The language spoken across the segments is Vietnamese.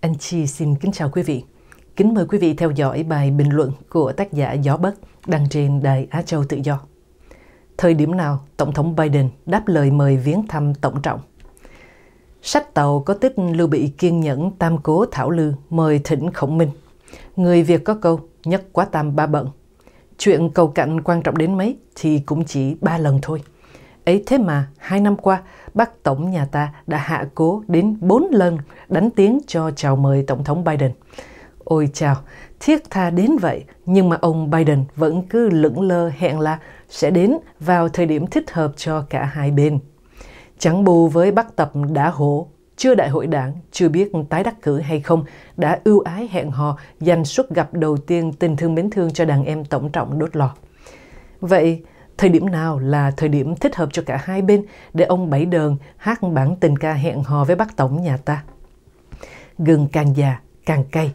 Anh Chi xin kính chào quý vị. Kính mời quý vị theo dõi bài bình luận của tác giả Gió Bất đăng trên Đài Á Châu Tự Do. Thời điểm nào Tổng thống Biden đáp lời mời viếng thăm Tổng trọng? Sách tàu có tích Lưu Bị kiên nhẫn tam cố Thảo Lư mời thỉnh Khổng Minh. Người Việt có câu nhất quá tam ba bận. Chuyện cầu cạnh quan trọng đến mấy thì cũng chỉ ba lần thôi. Ấy thế mà, hai năm qua, bác Tổng nhà ta đã hạ cố đến bốn lần đánh tiếng cho chào mời Tổng thống Biden. Ôi chào, thiết tha đến vậy, nhưng mà ông Biden vẫn cứ lững lơ hẹn là sẽ đến vào thời điểm thích hợp cho cả hai bên. Chẳng bù với bác Tập đã hổ, chưa đại hội đảng, chưa biết tái đắc cử hay không, đã ưu ái hẹn hò dành suất gặp đầu tiên tình thương mến thương cho đàn em tổng trọng đốt lò. Vậy, Thời điểm nào là thời điểm thích hợp cho cả hai bên để ông Bảy Đờn hát bản tình ca hẹn hò với bác Tổng nhà ta? Gừng càng già, càng cay.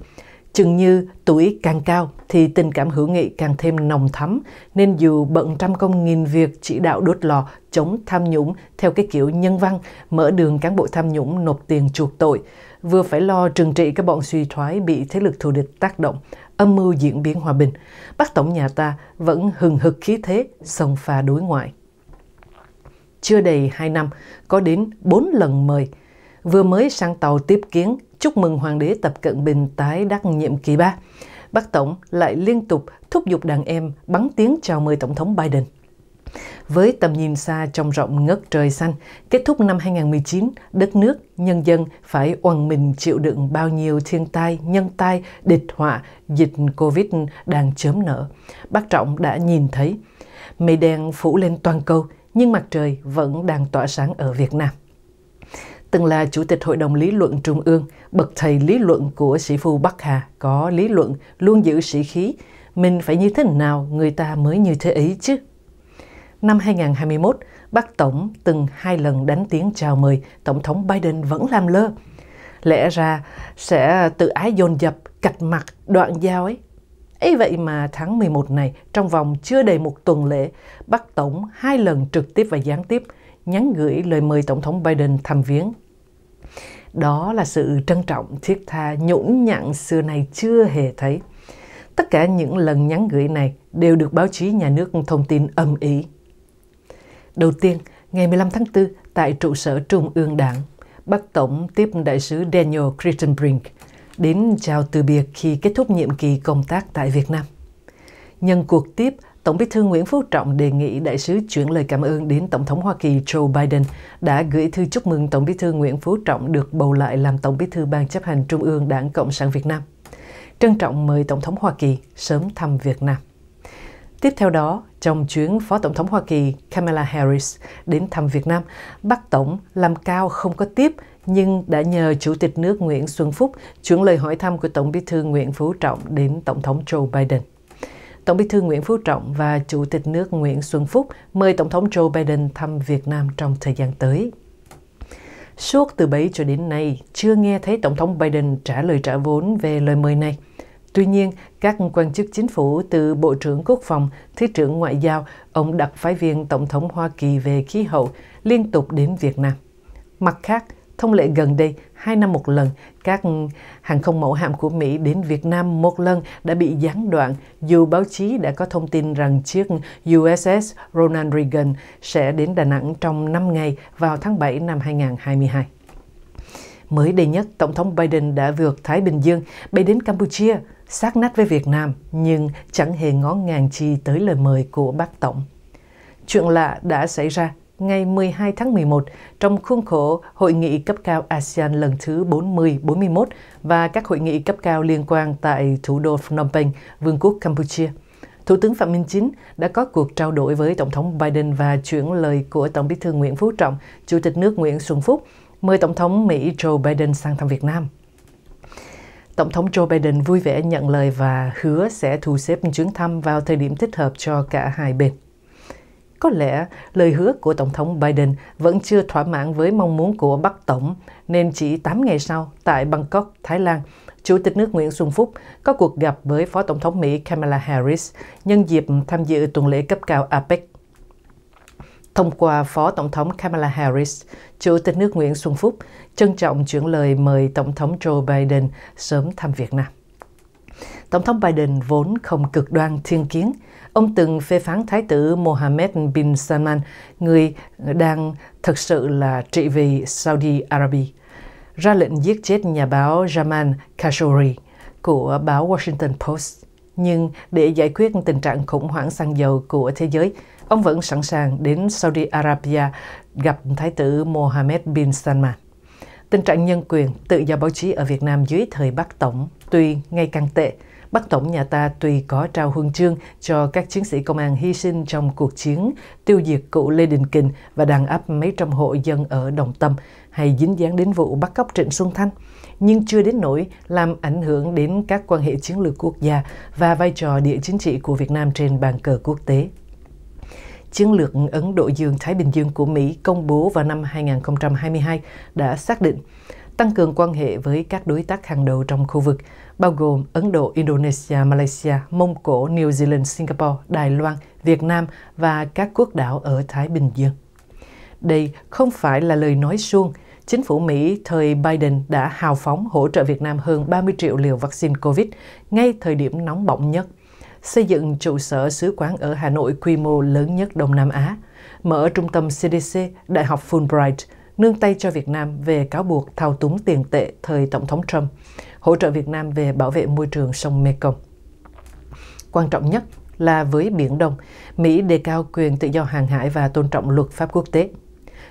Chừng như tuổi càng cao thì tình cảm hữu nghị càng thêm nồng thắm, nên dù bận trăm công nghìn việc chỉ đạo đốt lò chống tham nhũng theo cái kiểu nhân văn, mở đường cán bộ tham nhũng nộp tiền chuộc tội, vừa phải lo trừng trị các bọn suy thoái bị thế lực thù địch tác động, âm mưu diễn biến hòa bình, bác tổng nhà ta vẫn hừng hực khí thế xông pha đối ngoại. Chưa đầy hai năm, có đến bốn lần mời, vừa mới sang tàu tiếp kiến chúc mừng Hoàng đế Tập Cận Bình tái đắc nhiệm kỳ 3. Bắc Tổng lại liên tục thúc giục đàn em bắn tiếng chào mời Tổng thống Biden. Với tầm nhìn xa trong rộng ngất trời xanh, kết thúc năm 2019, đất nước, nhân dân phải oằn mình chịu đựng bao nhiêu thiên tai, nhân tai, địch họa, dịch Covid đang chớm nở. Bác Trọng đã nhìn thấy, mây đen phủ lên toàn cầu, nhưng mặt trời vẫn đang tỏa sáng ở Việt Nam từng là Chủ tịch Hội đồng Lý luận Trung ương, bậc thầy lý luận của sĩ phu Bắc Hà, có lý luận, luôn giữ sĩ khí. Mình phải như thế nào người ta mới như thế ấy chứ? Năm 2021, bác Tổng từng hai lần đánh tiếng chào mời, Tổng thống Biden vẫn làm lơ. Lẽ ra sẽ tự ái dồn dập, cạch mặt, đoạn giao ấy. ấy vậy mà tháng 11 này, trong vòng chưa đầy một tuần lễ, bác Tổng hai lần trực tiếp và gián tiếp nhắn gửi lời mời Tổng thống Biden thăm viếng đó là sự trân trọng thiết tha nhũn nhặn xưa này chưa hề thấy tất cả những lần nhắn gửi này đều được báo chí nhà nước thông tin âm ý đầu tiên ngày 15 tháng 4 tại trụ sở Trung ương Đảng Bắc Tổng tiếp đại sứ Daniel Crittenbrink đến chào từ biệt khi kết thúc nhiệm kỳ công tác tại Việt Nam. Nhân cuộc tiếp, Tổng bí thư Nguyễn Phú Trọng đề nghị đại sứ chuyển lời cảm ơn đến Tổng thống Hoa Kỳ Joe Biden đã gửi thư chúc mừng Tổng bí thư Nguyễn Phú Trọng được bầu lại làm Tổng bí thư Ban chấp hành Trung ương Đảng Cộng sản Việt Nam. Trân trọng mời Tổng thống Hoa Kỳ sớm thăm Việt Nam. Tiếp theo đó, trong chuyến Phó Tổng thống Hoa Kỳ Kamala Harris đến thăm Việt Nam, Bắc Tổng làm cao không có tiếp nhưng đã nhờ Chủ tịch nước Nguyễn Xuân Phúc chuyển lời hỏi thăm của Tổng bí thư Nguyễn Phú Trọng đến Tổng thống Joe Biden. Tổng bí thư Nguyễn Phú Trọng và Chủ tịch nước Nguyễn Xuân Phúc mời Tổng thống Joe Biden thăm Việt Nam trong thời gian tới. Suốt từ bấy cho đến nay, chưa nghe thấy Tổng thống Biden trả lời trả vốn về lời mời này. Tuy nhiên, các quan chức chính phủ từ Bộ trưởng Quốc phòng, Thứ trưởng Ngoại giao, ông đặc phái viên Tổng thống Hoa Kỳ về khí hậu liên tục đến Việt Nam. Mặt khác, thông lệ gần đây, hai năm một lần, các hàng không mẫu hạm của Mỹ đến Việt Nam một lần đã bị gián đoạn dù báo chí đã có thông tin rằng chiếc USS Ronald Reagan sẽ đến Đà Nẵng trong 5 ngày vào tháng 7 năm 2022. Mới đây nhất, Tổng thống Biden đã vượt Thái Bình Dương, bay đến Campuchia, sát nát với Việt Nam, nhưng chẳng hề ngó ngàng chi tới lời mời của bác Tổng. Chuyện lạ đã xảy ra ngày 12 tháng 11 trong khuôn khổ Hội nghị cấp cao ASEAN lần thứ 40-41 và các hội nghị cấp cao liên quan tại thủ đô Phnom Penh, Vương quốc Campuchia. Thủ tướng Phạm Minh Chính đã có cuộc trao đổi với Tổng thống Biden và chuyển lời của Tổng bí thư Nguyễn Phú Trọng, Chủ tịch nước Nguyễn Xuân Phúc mời Tổng thống Mỹ Joe Biden sang thăm Việt Nam. Tổng thống Joe Biden vui vẻ nhận lời và hứa sẽ thu xếp chuyến thăm vào thời điểm thích hợp cho cả hai bên có lẽ lời hứa của Tổng thống Biden vẫn chưa thỏa mãn với mong muốn của Bắc Tổng, nên chỉ 8 ngày sau, tại Bangkok, Thái Lan, Chủ tịch nước Nguyễn Xuân Phúc có cuộc gặp với Phó Tổng thống Mỹ Kamala Harris nhân dịp tham dự tuần lễ cấp cao APEC. Thông qua Phó Tổng thống Kamala Harris, Chủ tịch nước Nguyễn Xuân Phúc trân trọng chuyển lời mời Tổng thống Joe Biden sớm thăm Việt Nam. Tổng thống Biden vốn không cực đoan thiên kiến. Ông từng phê phán Thái tử Mohammed bin Salman, người đang thực sự là trị vì Saudi Arabia, ra lệnh giết chết nhà báo Jamal Khashoggi của báo Washington Post. Nhưng để giải quyết tình trạng khủng hoảng xăng dầu của thế giới, ông vẫn sẵn sàng đến Saudi Arabia gặp Thái tử Mohammed bin Salman. Tình trạng nhân quyền, tự do báo chí ở Việt Nam dưới thời Bắc Tổng tuy ngày càng tệ. Bắc Tổng nhà ta tuy có trao huân chương cho các chiến sĩ công an hy sinh trong cuộc chiến tiêu diệt cụ Lê Đình Kình và đàn áp mấy trăm hộ dân ở Đồng Tâm hay dính dáng đến vụ bắt cóc Trịnh Xuân Thanh, nhưng chưa đến nỗi làm ảnh hưởng đến các quan hệ chiến lược quốc gia và vai trò địa chính trị của Việt Nam trên bàn cờ quốc tế. Chiến lược Ấn Độ Dương-Thái Bình Dương của Mỹ công bố vào năm 2022 đã xác định tăng cường quan hệ với các đối tác hàng đầu trong khu vực, bao gồm Ấn Độ, Indonesia, Malaysia, Mông Cổ, New Zealand, Singapore, Đài Loan, Việt Nam và các quốc đảo ở Thái Bình Dương. Đây không phải là lời nói suông. Chính phủ Mỹ thời Biden đã hào phóng hỗ trợ Việt Nam hơn 30 triệu liều vaccine COVID ngay thời điểm nóng bỏng nhất – xây dựng trụ sở sứ quán ở Hà Nội quy mô lớn nhất Đông Nam Á, mở trung tâm CDC Đại học Fulbright, nương tay cho Việt Nam về cáo buộc thao túng tiền tệ thời Tổng thống Trump, hỗ trợ Việt Nam về bảo vệ môi trường sông Mekong. Quan trọng nhất là với Biển Đông, Mỹ đề cao quyền tự do hàng hải và tôn trọng luật pháp quốc tế.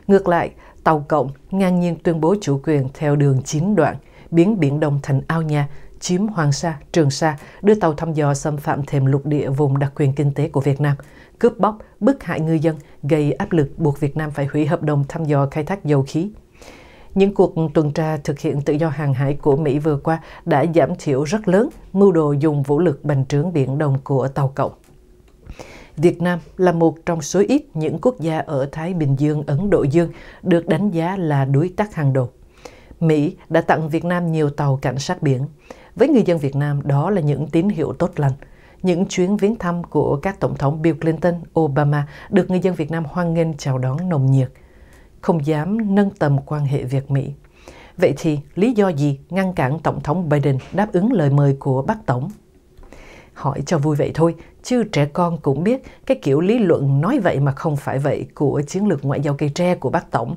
Ngược lại, Tàu Cộng ngang nhiên tuyên bố chủ quyền theo đường chín đoạn, biến Biển Đông thành ao nhà chiếm Hoàng Sa, Trường Sa, đưa tàu thăm dò xâm phạm thềm lục địa vùng đặc quyền kinh tế của Việt Nam, cướp bóc, bức hại ngư dân, gây áp lực buộc Việt Nam phải hủy hợp đồng thăm dò khai thác dầu khí. Những cuộc tuần tra thực hiện tự do hàng hải của Mỹ vừa qua đã giảm thiểu rất lớn mưu đồ dùng vũ lực bành trướng Biển đồng của Tàu Cộng. Việt Nam là một trong số ít những quốc gia ở Thái Bình Dương, Ấn Độ Dương được đánh giá là đối tác hàng đầu. Mỹ đã tặng Việt Nam nhiều tàu cảnh sát biển. Với người dân Việt Nam, đó là những tín hiệu tốt lành. Những chuyến viếng thăm của các tổng thống Bill Clinton, Obama được người dân Việt Nam hoan nghênh chào đón nồng nhiệt. Không dám nâng tầm quan hệ Việt-Mỹ. Vậy thì lý do gì ngăn cản Tổng thống Biden đáp ứng lời mời của bác Tổng? Hỏi cho vui vậy thôi, chứ trẻ con cũng biết cái kiểu lý luận nói vậy mà không phải vậy của chiến lược ngoại giao cây tre của bác Tổng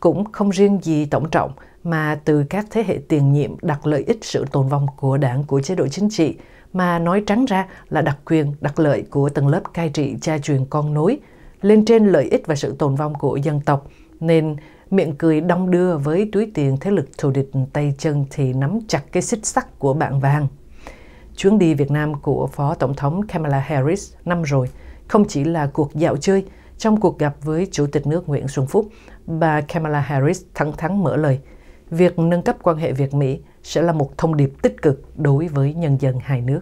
cũng không riêng gì Tổng trọng mà từ các thế hệ tiền nhiệm đặt lợi ích sự tồn vong của đảng của chế độ chính trị mà nói trắng ra là đặc quyền, đặc lợi của tầng lớp cai trị cha truyền con nối lên trên lợi ích và sự tồn vong của dân tộc nên miệng cười đong đưa với túi tiền thế lực thù địch tay chân thì nắm chặt cái xích sắt của bạn vàng. Chuyến đi Việt Nam của Phó Tổng thống Kamala Harris năm rồi không chỉ là cuộc dạo chơi trong cuộc gặp với Chủ tịch nước Nguyễn Xuân Phúc, bà Kamala Harris thẳng thắn mở lời, việc nâng cấp quan hệ Việt-Mỹ sẽ là một thông điệp tích cực đối với nhân dân hai nước.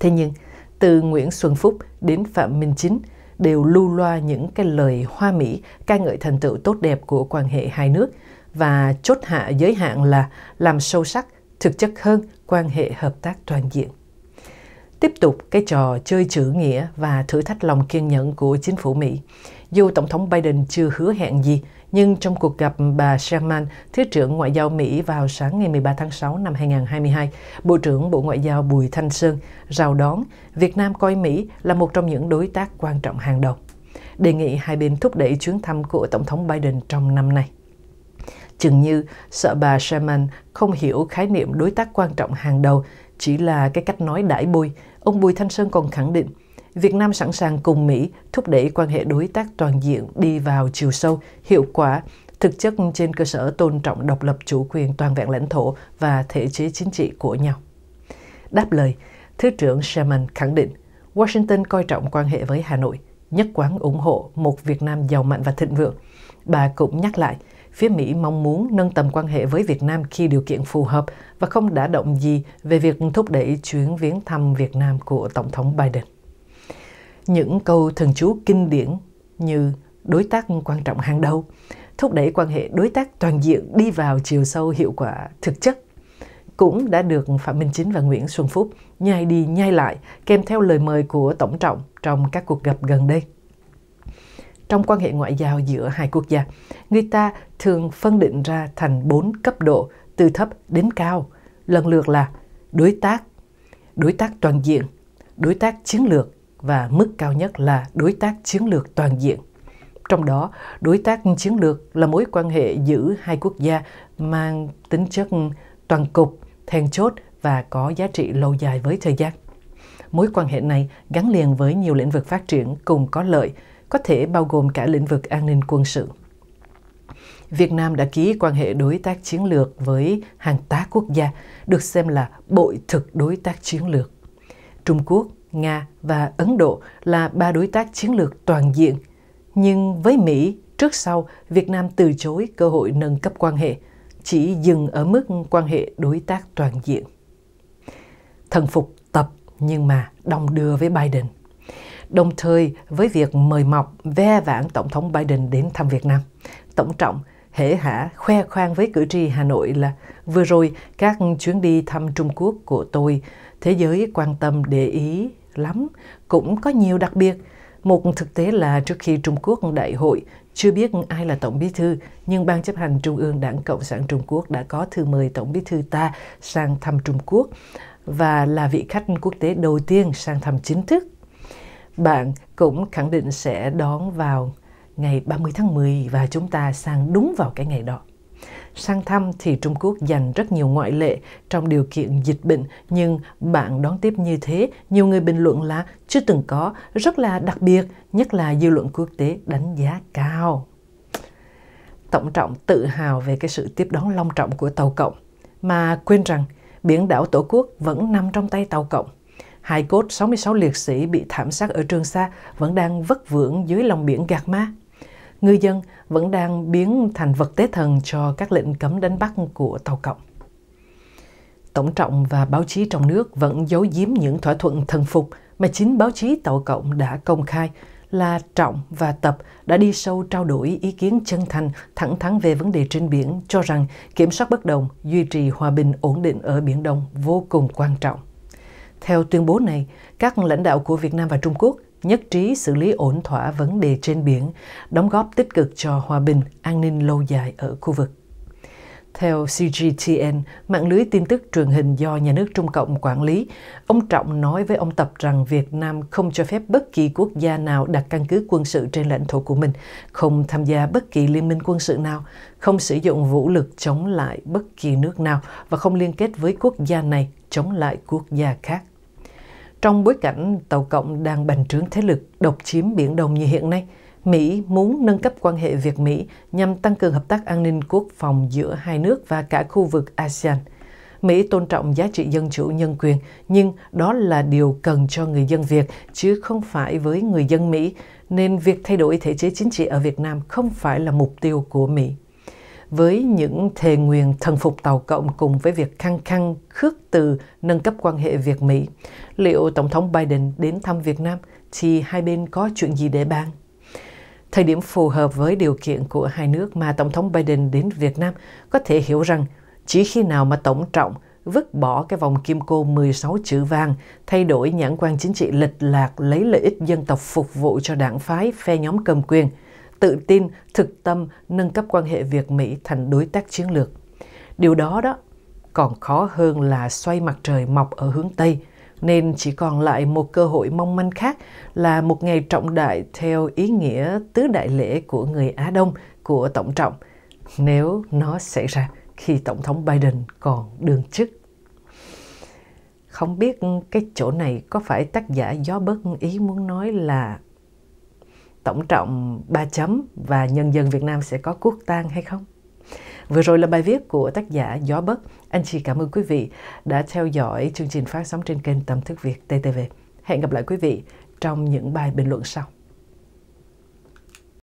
Thế nhưng, từ Nguyễn Xuân Phúc đến Phạm Minh Chính đều lưu loa những cái lời hoa mỹ ca ngợi thành tựu tốt đẹp của quan hệ hai nước và chốt hạ giới hạn là làm sâu sắc, thực chất hơn quan hệ hợp tác toàn diện tiếp tục cái trò chơi chữ nghĩa và thử thách lòng kiên nhẫn của chính phủ Mỹ. Dù Tổng thống Biden chưa hứa hẹn gì, nhưng trong cuộc gặp bà Sherman, Thứ trưởng Ngoại giao Mỹ vào sáng ngày 13 tháng 6 năm 2022, Bộ trưởng Bộ Ngoại giao Bùi Thanh Sơn rào đón Việt Nam coi Mỹ là một trong những đối tác quan trọng hàng đầu, đề nghị hai bên thúc đẩy chuyến thăm của Tổng thống Biden trong năm nay. Chừng như sợ bà Sherman không hiểu khái niệm đối tác quan trọng hàng đầu chỉ là cái cách nói đãi bôi Ông Bùi Thanh Sơn còn khẳng định, Việt Nam sẵn sàng cùng Mỹ thúc đẩy quan hệ đối tác toàn diện đi vào chiều sâu, hiệu quả, thực chất trên cơ sở tôn trọng độc lập chủ quyền toàn vẹn lãnh thổ và thể chế chính trị của nhau. Đáp lời, Thứ trưởng Sherman khẳng định Washington coi trọng quan hệ với Hà Nội, nhất quán ủng hộ một Việt Nam giàu mạnh và thịnh vượng. Bà cũng nhắc lại, phía Mỹ mong muốn nâng tầm quan hệ với Việt Nam khi điều kiện phù hợp và không đã động gì về việc thúc đẩy chuyến viếng thăm Việt Nam của Tổng thống Biden. Những câu thần chú kinh điển như đối tác quan trọng hàng đầu, thúc đẩy quan hệ đối tác toàn diện đi vào chiều sâu hiệu quả thực chất cũng đã được Phạm Minh Chính và Nguyễn Xuân Phúc nhai đi nhai lại kèm theo lời mời của Tổng trọng trong các cuộc gặp gần đây trong quan hệ ngoại giao giữa hai quốc gia. Người ta thường phân định ra thành bốn cấp độ từ thấp đến cao, lần lượt là đối tác, đối tác toàn diện, đối tác chiến lược và mức cao nhất là đối tác chiến lược toàn diện. Trong đó, đối tác chiến lược là mối quan hệ giữa hai quốc gia mang tính chất toàn cục, then chốt và có giá trị lâu dài với thời gian. Mối quan hệ này gắn liền với nhiều lĩnh vực phát triển cùng có lợi có thể bao gồm cả lĩnh vực an ninh quân sự. Việt Nam đã ký quan hệ đối tác chiến lược với hàng tá quốc gia, được xem là bội thực đối tác chiến lược. Trung Quốc, Nga và Ấn Độ là ba đối tác chiến lược toàn diện. Nhưng với Mỹ, trước sau, Việt Nam từ chối cơ hội nâng cấp quan hệ, chỉ dừng ở mức quan hệ đối tác toàn diện. Thần phục tập nhưng mà đồng đưa với Biden – đồng thời với việc mời mọc ve vãn Tổng thống Biden đến thăm Việt Nam. Tổng trọng hễ hả khoe khoang với cử tri Hà Nội là vừa rồi các chuyến đi thăm Trung Quốc của tôi, thế giới quan tâm để ý lắm, cũng có nhiều đặc biệt. Một thực tế là trước khi Trung Quốc đại hội, chưa biết ai là Tổng Bí Thư, nhưng Ban chấp hành Trung ương Đảng Cộng sản Trung Quốc đã có thư mời Tổng Bí Thư ta sang thăm Trung Quốc và là vị khách quốc tế đầu tiên sang thăm chính thức bạn cũng khẳng định sẽ đón vào ngày 30 tháng 10 và chúng ta sang đúng vào cái ngày đó. Sang thăm thì Trung Quốc dành rất nhiều ngoại lệ trong điều kiện dịch bệnh nhưng bạn đón tiếp như thế, nhiều người bình luận là chưa từng có, rất là đặc biệt, nhất là dư luận quốc tế đánh giá cao. Tổng trọng tự hào về cái sự tiếp đón long trọng của Tàu Cộng mà quên rằng biển đảo Tổ quốc vẫn nằm trong tay Tàu Cộng. Hai cốt 66 liệt sĩ bị thảm sát ở Trường Sa vẫn đang vất vưởng dưới lòng biển gạt ma. Ngư dân vẫn đang biến thành vật tế thần cho các lệnh cấm đánh bắt của Tàu Cộng. Tổng trọng và báo chí trong nước vẫn giấu giếm những thỏa thuận thần phục mà chính báo chí Tàu Cộng đã công khai là Trọng và Tập đã đi sâu trao đổi ý kiến chân thành, thẳng thắn về vấn đề trên biển, cho rằng kiểm soát bất đồng, duy trì hòa bình ổn định ở Biển Đông vô cùng quan trọng. Theo tuyên bố này, các lãnh đạo của Việt Nam và Trung Quốc nhất trí xử lý ổn thỏa vấn đề trên biển, đóng góp tích cực cho hòa bình, an ninh lâu dài ở khu vực. Theo CGTN, mạng lưới tin tức truyền hình do nhà nước Trung Cộng quản lý, ông Trọng nói với ông Tập rằng Việt Nam không cho phép bất kỳ quốc gia nào đặt căn cứ quân sự trên lãnh thổ của mình, không tham gia bất kỳ liên minh quân sự nào, không sử dụng vũ lực chống lại bất kỳ nước nào và không liên kết với quốc gia này chống lại quốc gia khác. Trong bối cảnh Tàu Cộng đang bành trướng thế lực độc chiếm Biển Đông như hiện nay, Mỹ muốn nâng cấp quan hệ Việt-Mỹ nhằm tăng cường hợp tác an ninh quốc phòng giữa hai nước và cả khu vực ASEAN. Mỹ tôn trọng giá trị dân chủ nhân quyền, nhưng đó là điều cần cho người dân Việt, chứ không phải với người dân Mỹ, nên việc thay đổi thể chế chính trị ở Việt Nam không phải là mục tiêu của Mỹ với những thề nguyện thần phục Tàu Cộng cùng với việc khăng khăng khước từ nâng cấp quan hệ Việt-Mỹ, liệu Tổng thống Biden đến thăm Việt Nam thì hai bên có chuyện gì để bàn? Thời điểm phù hợp với điều kiện của hai nước mà Tổng thống Biden đến Việt Nam có thể hiểu rằng chỉ khi nào mà Tổng trọng vứt bỏ cái vòng kim cô 16 chữ vàng, thay đổi nhãn quan chính trị lệch lạc lấy lợi ích dân tộc phục vụ cho đảng phái, phe nhóm cầm quyền – tự tin, thực tâm nâng cấp quan hệ Việt Mỹ thành đối tác chiến lược. Điều đó đó còn khó hơn là xoay mặt trời mọc ở hướng Tây, nên chỉ còn lại một cơ hội mong manh khác là một ngày trọng đại theo ý nghĩa tứ đại lễ của người Á Đông của Tổng trọng nếu nó xảy ra khi Tổng thống Biden còn đương chức. Không biết cái chỗ này có phải tác giả gió bất ý muốn nói là tổng trọng 3 chấm và nhân dân Việt Nam sẽ có quốc tang hay không? Vừa rồi là bài viết của tác giả Gió Bất. Anh chị cảm ơn quý vị đã theo dõi chương trình phát sóng trên kênh Tâm Thức Việt TTV. Hẹn gặp lại quý vị trong những bài bình luận sau.